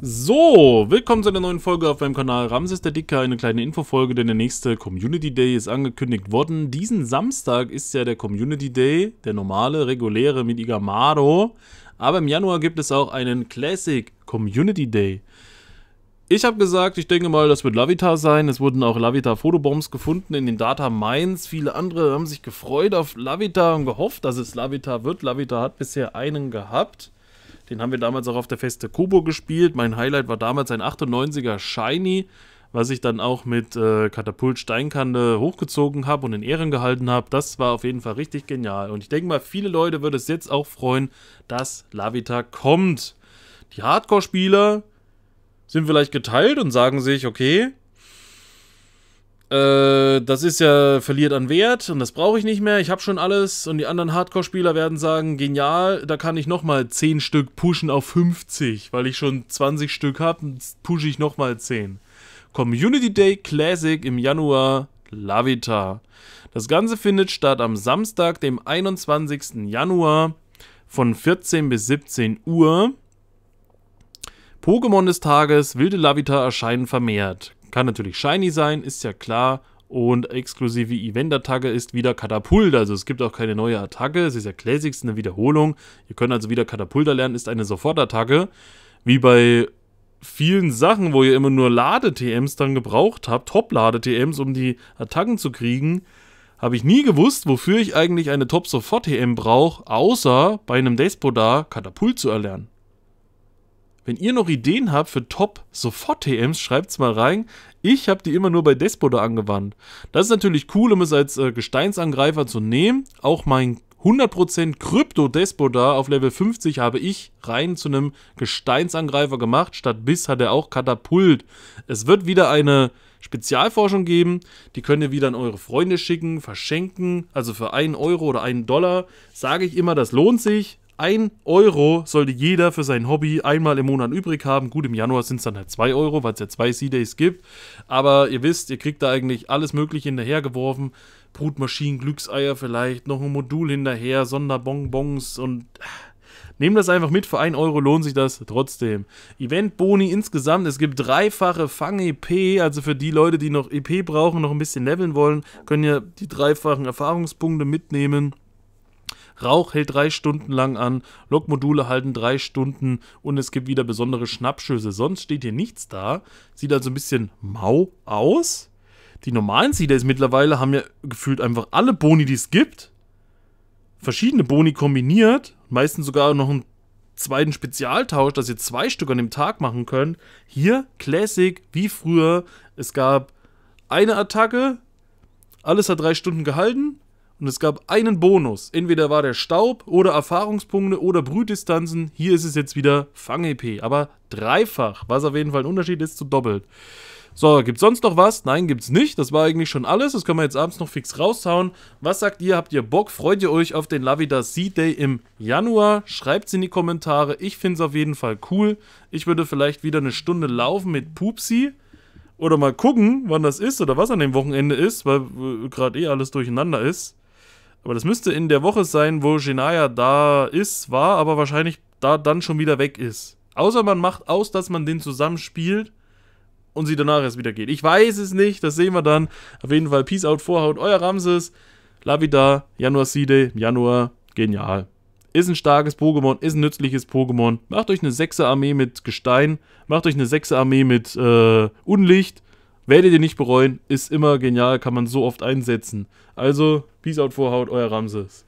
So, willkommen zu einer neuen Folge auf meinem Kanal Ramses der Dicker, eine kleine Infofolge, denn der nächste Community Day ist angekündigt worden. Diesen Samstag ist ja der Community Day, der normale, reguläre mit Igamado, aber im Januar gibt es auch einen Classic Community Day. Ich habe gesagt, ich denke mal, das wird Lavita sein. Es wurden auch Lavita-Fotobombs gefunden in den Data Mines. Viele andere haben sich gefreut auf Lavita und gehofft, dass es Lavita wird. Lavita hat bisher einen gehabt. Den haben wir damals auch auf der Feste Kobo gespielt. Mein Highlight war damals ein 98er Shiny, was ich dann auch mit äh, Katapult Steinkante hochgezogen habe und in Ehren gehalten habe. Das war auf jeden Fall richtig genial. Und ich denke mal, viele Leute würden es jetzt auch freuen, dass Lavita kommt. Die Hardcore-Spieler sind vielleicht geteilt und sagen sich, okay, äh, das ist ja verliert an Wert und das brauche ich nicht mehr, ich habe schon alles und die anderen Hardcore-Spieler werden sagen, genial, da kann ich nochmal 10 Stück pushen auf 50, weil ich schon 20 Stück habe, pushe ich nochmal 10. Community Day Classic im Januar, Lavita. Das Ganze findet statt am Samstag, dem 21. Januar von 14 bis 17 Uhr. Pokémon des Tages, wilde Lavita erscheinen vermehrt. Kann natürlich shiny sein, ist ja klar. Und exklusive Event-Attacke ist wieder Katapult. Also es gibt auch keine neue Attacke. Es ist ja Classics, eine Wiederholung. Ihr könnt also wieder Katapulter lernen, ist eine Sofortattacke. Wie bei vielen Sachen, wo ihr immer nur Ladetms dann gebraucht habt, top ladetms um die Attacken zu kriegen, habe ich nie gewusst, wofür ich eigentlich eine Top-Sofort-TM brauche, außer bei einem Despo da Katapult zu erlernen. Wenn ihr noch Ideen habt für Top-Sofort-TMs, schreibt es mal rein. Ich habe die immer nur bei Despoda angewandt. Das ist natürlich cool, um es als äh, Gesteinsangreifer zu nehmen. Auch mein 100% Krypto-Despoda auf Level 50 habe ich rein zu einem Gesteinsangreifer gemacht. Statt Biss hat er auch Katapult. Es wird wieder eine Spezialforschung geben. Die könnt ihr wieder an eure Freunde schicken, verschenken. Also für einen Euro oder einen Dollar sage ich immer, das lohnt sich. Ein Euro sollte jeder für sein Hobby einmal im Monat übrig haben. Gut, im Januar sind es dann halt zwei Euro, weil es ja zwei C-Days gibt. Aber ihr wisst, ihr kriegt da eigentlich alles Mögliche hinterhergeworfen. Brutmaschinen, Glückseier vielleicht, noch ein Modul hinterher, Sonderbonbons und... Ah, nehmt das einfach mit, für 1 Euro lohnt sich das trotzdem. Eventboni insgesamt, es gibt dreifache Fang-EP, also für die Leute, die noch EP brauchen, noch ein bisschen leveln wollen, können ja die dreifachen Erfahrungspunkte mitnehmen. Rauch hält drei Stunden lang an, Lokmodule halten drei Stunden und es gibt wieder besondere Schnappschüsse. Sonst steht hier nichts da. Sieht also ein bisschen mau aus. Die normalen Seeders mittlerweile haben ja gefühlt einfach alle Boni, die es gibt. Verschiedene Boni kombiniert. Meistens sogar noch einen zweiten Spezialtausch, dass ihr zwei Stück an dem Tag machen könnt. Hier Classic, wie früher. Es gab eine Attacke, alles hat drei Stunden gehalten. Und es gab einen Bonus. Entweder war der Staub oder Erfahrungspunkte oder Brütdistanzen. Hier ist es jetzt wieder Fang-EP. Aber dreifach, was auf jeden Fall ein Unterschied ist zu doppelt. So, gibt's sonst noch was? Nein, gibt's nicht. Das war eigentlich schon alles. Das können wir jetzt abends noch fix raushauen. Was sagt ihr? Habt ihr Bock? Freut ihr euch auf den Lavida Sea Day im Januar? Schreibt's in die Kommentare. Ich find's auf jeden Fall cool. Ich würde vielleicht wieder eine Stunde laufen mit Pupsi. Oder mal gucken, wann das ist oder was an dem Wochenende ist, weil äh, gerade eh alles durcheinander ist. Aber das müsste in der Woche sein, wo Genaya da ist, war, aber wahrscheinlich da dann schon wieder weg ist. Außer man macht aus, dass man den zusammenspielt und sie danach erst wieder geht. Ich weiß es nicht, das sehen wir dann. Auf jeden Fall, Peace out, Vorhaut, euer Ramses. Lavida, Januar Side, Januar, genial. Ist ein starkes Pokémon, ist ein nützliches Pokémon. Macht euch eine 6er Armee mit Gestein, macht euch eine 6er Armee mit äh, Unlicht Werdet ihr nicht bereuen, ist immer genial, kann man so oft einsetzen. Also, Peace out, Vorhaut, euer Ramses.